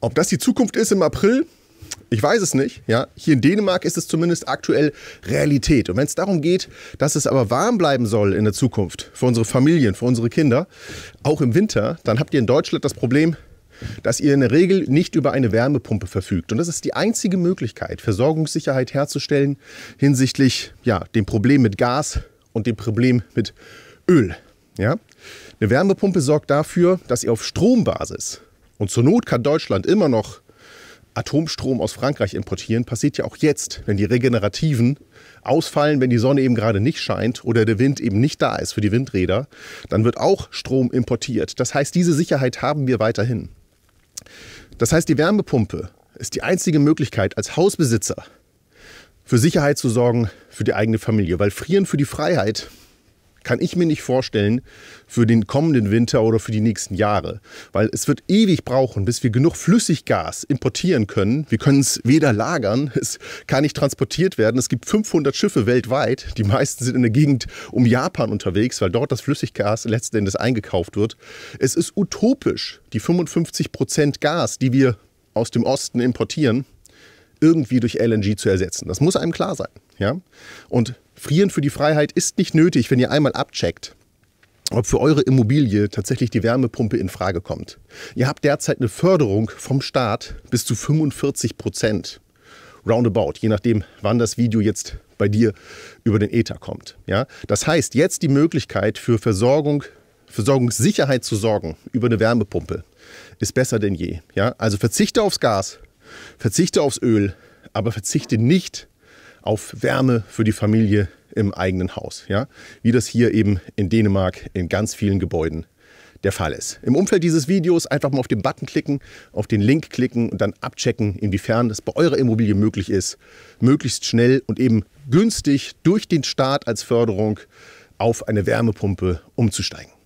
Ob das die Zukunft ist im April, ich weiß es nicht. Ja? Hier in Dänemark ist es zumindest aktuell Realität. Und wenn es darum geht, dass es aber warm bleiben soll in der Zukunft für unsere Familien, für unsere Kinder, auch im Winter, dann habt ihr in Deutschland das Problem, dass ihr in der Regel nicht über eine Wärmepumpe verfügt. Und das ist die einzige Möglichkeit, Versorgungssicherheit herzustellen hinsichtlich ja, dem Problem mit Gas und dem Problem mit Öl. Ja? Eine Wärmepumpe sorgt dafür, dass ihr auf Strombasis und zur Not kann Deutschland immer noch Atomstrom aus Frankreich importieren. Passiert ja auch jetzt, wenn die regenerativen ausfallen, wenn die Sonne eben gerade nicht scheint oder der Wind eben nicht da ist für die Windräder, dann wird auch Strom importiert. Das heißt, diese Sicherheit haben wir weiterhin. Das heißt, die Wärmepumpe ist die einzige Möglichkeit als Hausbesitzer für Sicherheit zu sorgen für die eigene Familie, weil frieren für die Freiheit kann ich mir nicht vorstellen für den kommenden Winter oder für die nächsten Jahre. Weil es wird ewig brauchen, bis wir genug Flüssiggas importieren können. Wir können es weder lagern, es kann nicht transportiert werden. Es gibt 500 Schiffe weltweit. Die meisten sind in der Gegend um Japan unterwegs, weil dort das Flüssiggas letzten Endes eingekauft wird. Es ist utopisch, die 55% Prozent Gas, die wir aus dem Osten importieren, irgendwie durch LNG zu ersetzen. Das muss einem klar sein. Ja? Und Frieren für die Freiheit ist nicht nötig, wenn ihr einmal abcheckt, ob für eure Immobilie tatsächlich die Wärmepumpe in Frage kommt. Ihr habt derzeit eine Förderung vom Staat bis zu 45 Prozent. Roundabout, je nachdem, wann das Video jetzt bei dir über den Ether kommt. Ja? Das heißt, jetzt die Möglichkeit für Versorgung, Versorgungssicherheit zu sorgen über eine Wärmepumpe ist besser denn je. Ja? Also verzichte aufs Gas, Verzichte aufs Öl, aber verzichte nicht auf Wärme für die Familie im eigenen Haus. Ja? Wie das hier eben in Dänemark in ganz vielen Gebäuden der Fall ist. Im Umfeld dieses Videos einfach mal auf den Button klicken, auf den Link klicken und dann abchecken, inwiefern das bei eurer Immobilie möglich ist, möglichst schnell und eben günstig durch den Staat als Förderung auf eine Wärmepumpe umzusteigen.